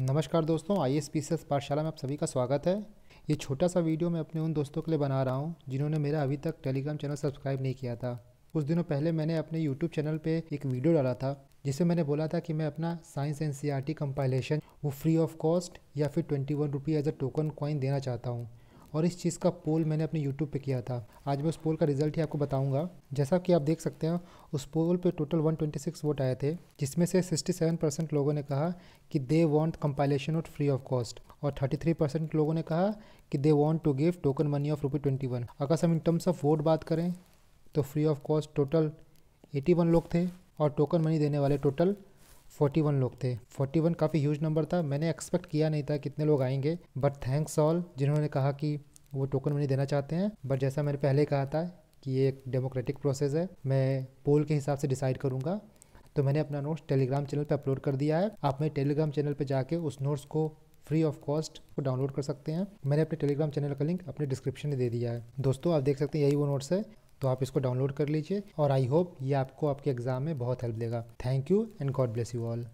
नमस्कार दोस्तों I S P पाठशाला में आप सभी का स्वागत है ये छोटा सा वीडियो मैं अपने उन दोस्तों के लिए बना रहा हूँ जिन्होंने मेरा अभी तक टेलीग्राम चैनल सब्सक्राइब नहीं किया था कुछ दिनों पहले मैंने अपने यूट्यूब चैनल पे एक वीडियो डाला था जिसमें मैंने बोला था कि मैं अपना साइंस एन सी कम्पाइलेशन वो फ्री ऑफ कॉस्ट या फिर twenty one rupee as a token coin देना चाहता हूँ और इस चीज़ का पोल मैंने अपने यूट्यूब पे किया था आज मैं उस पोल का रिजल्ट ही आपको बताऊंगा जैसा कि आप देख सकते हैं उस पोल पे टोटल 126 वोट आए थे जिसमें से 67 परसेंट लोगों ने कहा कि they want compilation not free of cost और 33 परसेंट लोगों ने कहा कि they want to give token money of rupee twenty अगर हम इन टर्म्स ऑफ वोट बात करें तो free of cost total eighty लोग थे और टोकन मनी देने वाले टोटल फोर्टी वन लोग थे फोर्टी वन काफ़ी ह्यूज नंबर था मैंने एक्सपेक्ट किया नहीं था कितने लोग आएंगे बट थैंक्स ऑल जिन्होंने कहा कि वो टोकन मनी देना चाहते हैं बट जैसा मैंने पहले कहा था कि ये एक डेमोक्रेटिक प्रोसेस है मैं पोल के हिसाब से डिसाइड करूँगा तो मैंने अपना नोट्स टेलीग्राम चैनल पर अपलोड कर दिया है आप मेरे टेलीग्राम चैनल पर जाके उस नोट्स को फ्री ऑफ कॉस्ट को डाउनलोड कर सकते हैं मैंने अपने टेलीग्राम चैनल का लिंक अपने डिस्क्रिप्शन में दे दिया है दोस्तों आप देख सकते हैं यही वो नोट्स है तो आप इसको डाउनलोड कर लीजिए और आई होप ये आपको आपके एग्ज़ाम में बहुत हेल्प देगा thank you and God bless you all